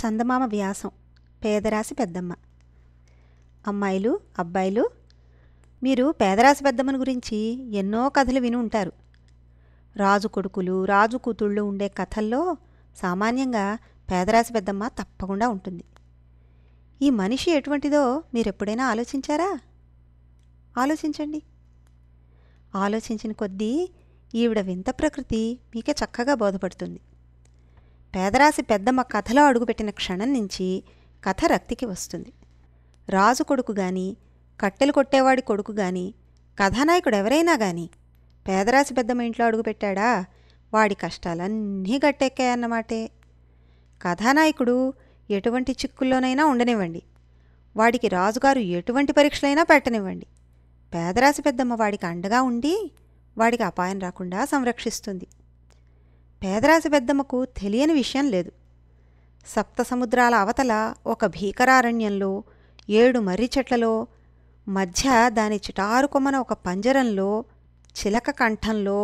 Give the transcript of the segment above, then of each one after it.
చందమామ వ్యాసం పేదరాశి పెద్దమ్మ అమ్మాయిలు అబ్బాయిలు మీరు పేదరాశి పెద్దమ్మని గురించి ఎన్నో కథలు విని ఉంటారు రాజు కొడుకులు రాజు కూతుళ్ళు ఉండే కథల్లో సామాన్యంగా పేదరాశి పెద్దమ్మ తప్పకుండా ఉంటుంది ఈ మనిషి ఎటువంటిదో మీరు ఎప్పుడైనా ఆలోచించారా ఆలోచించండి ఆలోచించిన కొద్దీ ఈవిడ వింత ప్రకృతి మీకే చక్కగా బోధపడుతుంది పేదరాశి పెద్దమ్మ కథలో అడుగుపెట్టిన క్షణం నుంచి కథ రక్తికి వస్తుంది రాజు కొడుకు గాని కట్టెలు కొట్టేవాడి కొడుకు గాని కథానాయకుడు ఎవరైనా గాని పేదరాశి పెద్దమ్మ ఇంట్లో అడుగుపెట్టాడా వాడి కష్టాలన్నీ గట్టెక్కాయన్నమాటే కథానాయకుడు ఎటువంటి చిక్కుల్లోనైనా ఉండనివ్వండి వాడికి రాజుగారు ఎటువంటి పరీక్షలైనా పెట్టనివ్వండి పేదరాశి పెద్దమ్మ వాడికి అండగా ఉండి వాడికి అపాయం రాకుండా సంరక్షిస్తుంది పేదరాశి పెద్దమ్మకు తెలియని విషయం లేదు సప్త సముద్రాల అవతల ఒక భీకరారణ్యంలో ఏడు మర్రి చెట్లలో మధ్య దాని చిటారు కొమ్మన ఒక పంజరంలో చిలక కంఠంలో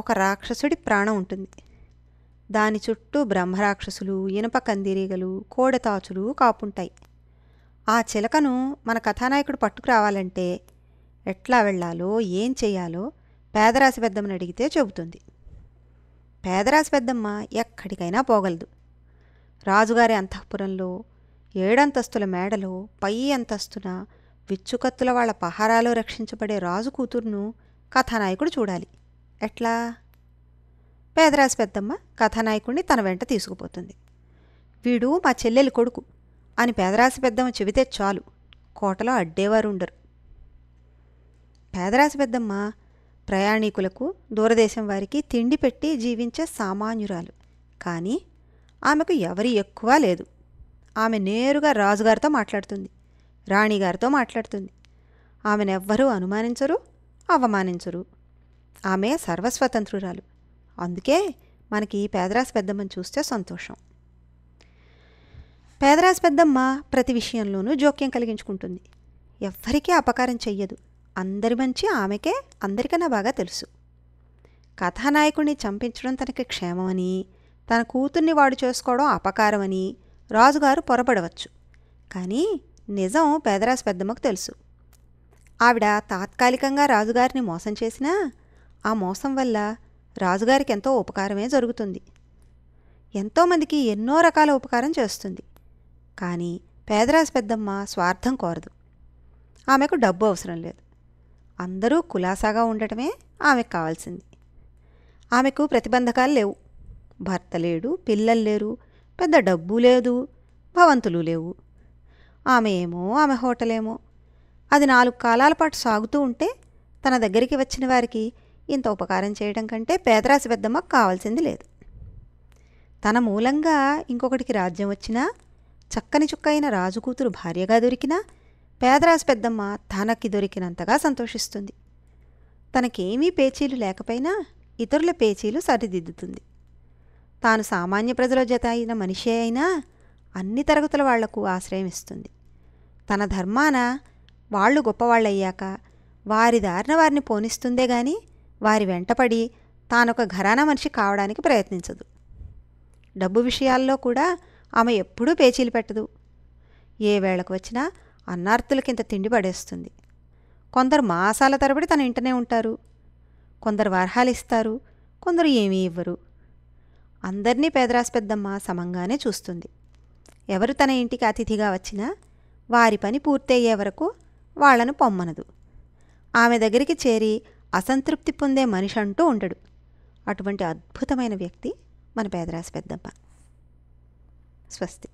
ఒక రాక్షసుడి ప్రాణం ఉంటుంది దాని చుట్టూ బ్రహ్మరాక్షసులు ఇనుప కందిరీగలు కోడతాచులు కాపుంటాయి ఆ చిలకను మన కథానాయకుడు పట్టుకురావాలంటే ఎట్లా వెళ్లాలో ఏం చేయాలో పేదరాశి పెద్దమని అడిగితే చెబుతుంది పేదరాజు పెద్దమ్మ ఎక్కడికైనా పోగలదు రాజుగారి అంతఃపురంలో ఏడంతస్తుల మేడలో పై అంతస్తున విచ్చుకత్తుల వాళ్ళ పహారాలో రక్షించబడే రాజు కూతురును కథానాయకుడు చూడాలి ఎట్లా పేదరాజు పెద్దమ్మ కథానాయకుడిని తన వెంట తీసుకుపోతుంది వీడు మా చెల్లెలి కొడుకు అని పేదరాశి పెద్దమ్మ చెబితే చాలు కోటలో అడ్డేవారు ఉండరు పేదరాశి పెద్దమ్మ ప్రయాణికులకు దూరదేశం వారికి తిండి పెట్టి జీవించే సామాన్యురాలు కానీ ఆమెకు ఎవరి ఎక్కువ లేదు ఆమె నేరుగా రాజుగారితో మాట్లాడుతుంది రాణిగారితో మాట్లాడుతుంది ఆమెనెవ్వరూ అనుమానించరు అవమానించరు ఆమె సర్వస్వతంత్రురాలు అందుకే మనకి ఈ పేదరాశి పెద్దమ్మని చూస్తే సంతోషం పేదరాశి పెద్దమ్మ ప్రతి విషయంలోనూ జోక్యం కలిగించుకుంటుంది ఎవ్వరికీ అపకారం చెయ్యదు అందరి మంచి ఆమెకే అందరికన్నా బాగా తెలుసు కథానాయకుడిని చంపించడం తనకి క్షేమమని తన కూతుర్ని వాడు చేసుకోవడం అపకారమని రాజుగారు పొరపడవచ్చు కానీ నిజం పేదరాశి పెద్దమ్మకు తెలుసు ఆవిడ తాత్కాలికంగా రాజుగారిని మోసం చేసినా ఆ మోసం వల్ల రాజుగారికి ఎంతో ఉపకారమే జరుగుతుంది ఎంతోమందికి ఎన్నో రకాల ఉపకారం చేస్తుంది కానీ పేదరాశి పెద్దమ్మ స్వార్థం కోరదు ఆమెకు డబ్బు అవసరం లేదు అందరూ కులాసాగా ఉండటమే ఆమెకు కావాల్సింది ఆమెకు ప్రతిబంధకాలు లేవు భర్త లేడు పిల్లలు లేరు పెద్ద డబ్బు లేదు భవంతులు లేవు ఆమె ఏమో ఆమె హోటల్ ఏమో అది నాలుగు కాలాల పాటు సాగుతూ ఉంటే తన దగ్గరికి వచ్చిన వారికి ఇంత ఉపకారం చేయడం కంటే పేదరాశి పెద్దమ్మకు కావాల్సింది లేదు తన మూలంగా ఇంకొకటికి రాజ్యం వచ్చినా చక్కని అయిన రాజు కూతురు భార్యగా దొరికినా పేదరాజు పెద్దమ్మ తనకి దొరికినంతగా సంతోషిస్తుంది తనకేమీ పేచీలు లేకపోయినా ఇతరుల పేచీలు సరిదిద్దుతుంది తాను సామాన్య ప్రజల జత అయిన మనిషే అయినా అన్ని తరగతుల వాళ్లకు ఆశ్రయం ఇస్తుంది తన ధర్మాన వాళ్ళు గొప్పవాళ్ళయ్యాక వారి దారిన వారిని పోనిస్తుందే గాని వారి వెంటపడి తానొక ఘరాన మనిషి కావడానికి ప్రయత్నించదు డబ్బు విషయాల్లో కూడా ఆమె ఎప్పుడూ పేచీలు పెట్టదు ఏ వేళకు వచ్చినా అన్నార్థుల కింద తిండి పడేస్తుంది కొందరు మాసాల తరబడి తన ఇంటనే ఉంటారు కొందరు వర్హాలు ఇస్తారు కొందరు ఏమీ ఇవ్వరు అందరినీ పేదరాస్ పెద్దమ్మ సమంగానే చూస్తుంది ఎవరు తన ఇంటికి అతిథిగా వచ్చినా వారి పని పూర్తయ్యే వరకు వాళ్లను పొమ్మనదు ఆమె దగ్గరికి చేరి అసంతృప్తి పొందే మనిషి అంటూ ఉండడు అటువంటి అద్భుతమైన వ్యక్తి మన పేదరాశి పెద్దమ్మ స్వస్తి